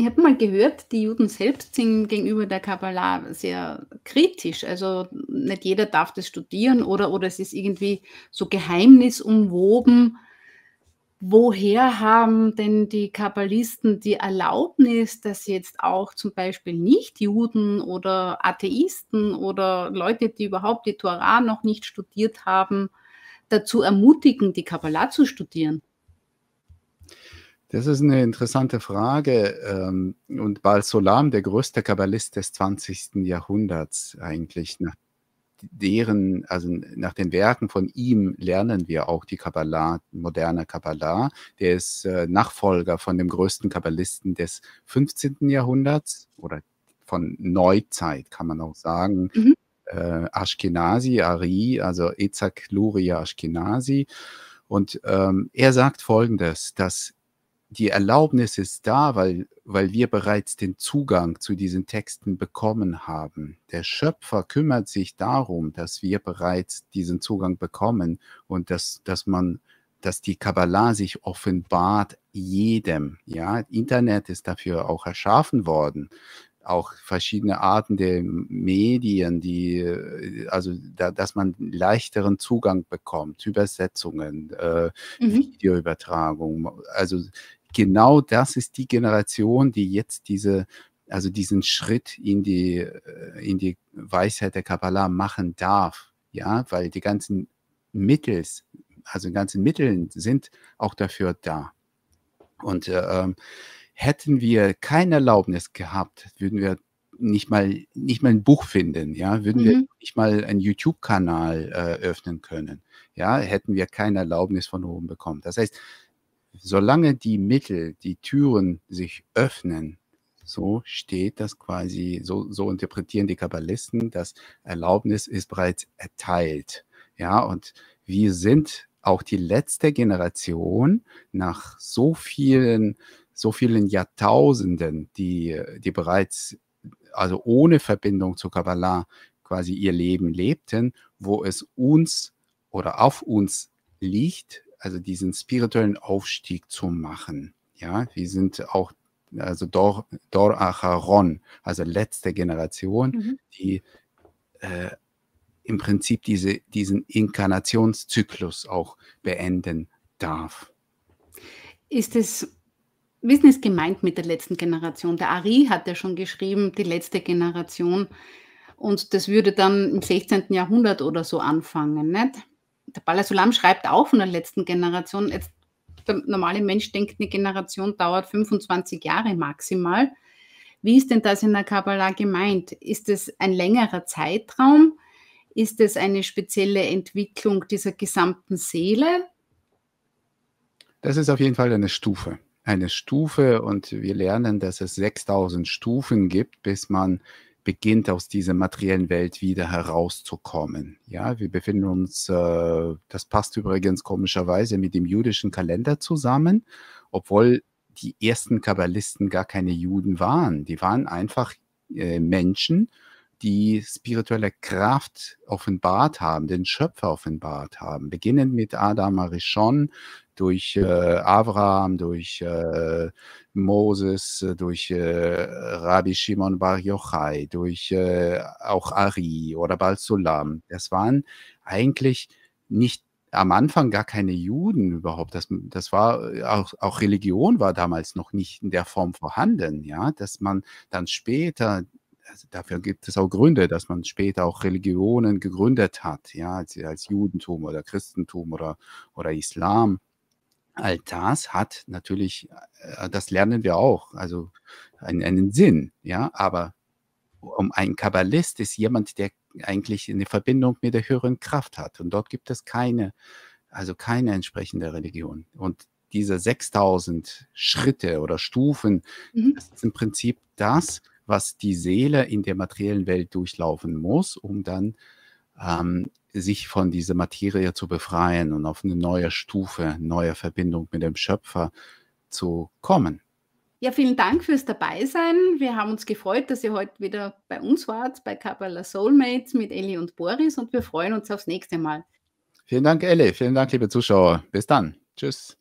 ich habe mal gehört, die Juden selbst sind gegenüber der Kabbalah sehr kritisch. Also nicht jeder darf das studieren oder, oder es ist irgendwie so geheimnisumwoben. Woher haben denn die Kabbalisten die Erlaubnis, dass jetzt auch zum Beispiel Nicht-Juden oder Atheisten oder Leute, die überhaupt die Torah noch nicht studiert haben, dazu ermutigen, die Kabbalah zu studieren? Das ist eine interessante Frage. Ähm, und Baal Solam, der größte Kabbalist des 20. Jahrhunderts, eigentlich, nach deren, also nach den Werken von ihm lernen wir auch die Kabbalah, moderne Kabbalah. Der ist äh, Nachfolger von dem größten Kabbalisten des 15. Jahrhunderts oder von Neuzeit, kann man auch sagen. Mhm. Äh, Ashkenazi, Ari, also Ezak Luria Ashkenazi. Und ähm, er sagt folgendes, dass die Erlaubnis ist da, weil, weil wir bereits den Zugang zu diesen Texten bekommen haben. Der Schöpfer kümmert sich darum, dass wir bereits diesen Zugang bekommen und dass, dass man, dass die Kabbalah sich offenbart jedem. Ja, Internet ist dafür auch erschaffen worden. Auch verschiedene Arten der Medien, die, äh, also da, dass man leichteren Zugang bekommt, Übersetzungen, äh, mhm. Videoübertragung. Also genau das ist die Generation, die jetzt diese, also diesen Schritt in die, äh, in die Weisheit der Kabbalah machen darf. Ja, weil die ganzen Mittels, also die ganzen Mitteln sind auch dafür da. Und äh, ähm, hätten wir keine Erlaubnis gehabt, würden wir nicht mal nicht mal ein Buch finden, ja, würden mhm. wir nicht mal einen YouTube-Kanal äh, öffnen können, ja, hätten wir keine Erlaubnis von oben bekommen. Das heißt, solange die Mittel, die Türen sich öffnen, so steht das quasi, so, so interpretieren die Kabbalisten, das Erlaubnis ist bereits erteilt. Ja, und wir sind auch die letzte Generation nach so vielen, so vielen Jahrtausenden, die, die bereits, also ohne Verbindung zu Kabbalah, quasi ihr Leben lebten, wo es uns oder auf uns liegt, also diesen spirituellen Aufstieg zu machen. Ja, wir sind auch also Dor, Dor Acharon, also letzte Generation, mhm. die äh, im Prinzip diese, diesen Inkarnationszyklus auch beenden darf. Ist es, wissen es gemeint mit der letzten Generation? Der Ari hat ja schon geschrieben, die letzte Generation. Und das würde dann im 16. Jahrhundert oder so anfangen, nicht? der Balasulam schreibt auch von der letzten Generation. Jetzt, der normale Mensch denkt, eine Generation dauert 25 Jahre maximal. Wie ist denn das in der Kabbalah gemeint? Ist es ein längerer Zeitraum? Ist es eine spezielle Entwicklung dieser gesamten Seele? Das ist auf jeden Fall eine Stufe. Eine Stufe und wir lernen, dass es 6000 Stufen gibt, bis man beginnt aus dieser materiellen Welt wieder herauszukommen. Ja, wir befinden uns, äh, das passt übrigens komischerweise mit dem jüdischen Kalender zusammen, obwohl die ersten Kabbalisten gar keine Juden waren. Die waren einfach äh, Menschen die spirituelle Kraft offenbart haben, den Schöpfer offenbart haben, beginnend mit Adam Arishon, durch äh, Abraham, durch äh, Moses, äh, durch äh, Rabbi Shimon Bar Yochai, durch äh, auch Ari oder Balsulam. Das waren eigentlich nicht am Anfang gar keine Juden überhaupt. Das, das war äh, auch, auch Religion war damals noch nicht in der Form vorhanden, ja, dass man dann später also dafür gibt es auch Gründe, dass man später auch Religionen gegründet hat, ja, als, als Judentum oder Christentum oder, oder Islam. All das hat natürlich, äh, das lernen wir auch, also einen, einen Sinn, ja, aber um ein Kabbalist ist jemand, der eigentlich eine Verbindung mit der höheren Kraft hat. Und dort gibt es keine, also keine entsprechende Religion. Und diese 6000 Schritte oder Stufen, mhm. das ist im Prinzip das, was die Seele in der materiellen Welt durchlaufen muss, um dann ähm, sich von dieser Materie zu befreien und auf eine neue Stufe, neue Verbindung mit dem Schöpfer zu kommen. Ja, vielen Dank fürs Dabeisein. Wir haben uns gefreut, dass ihr heute wieder bei uns wart, bei Kabbalah Soulmates mit Elli und Boris und wir freuen uns aufs nächste Mal. Vielen Dank, Elli. Vielen Dank, liebe Zuschauer. Bis dann. Tschüss.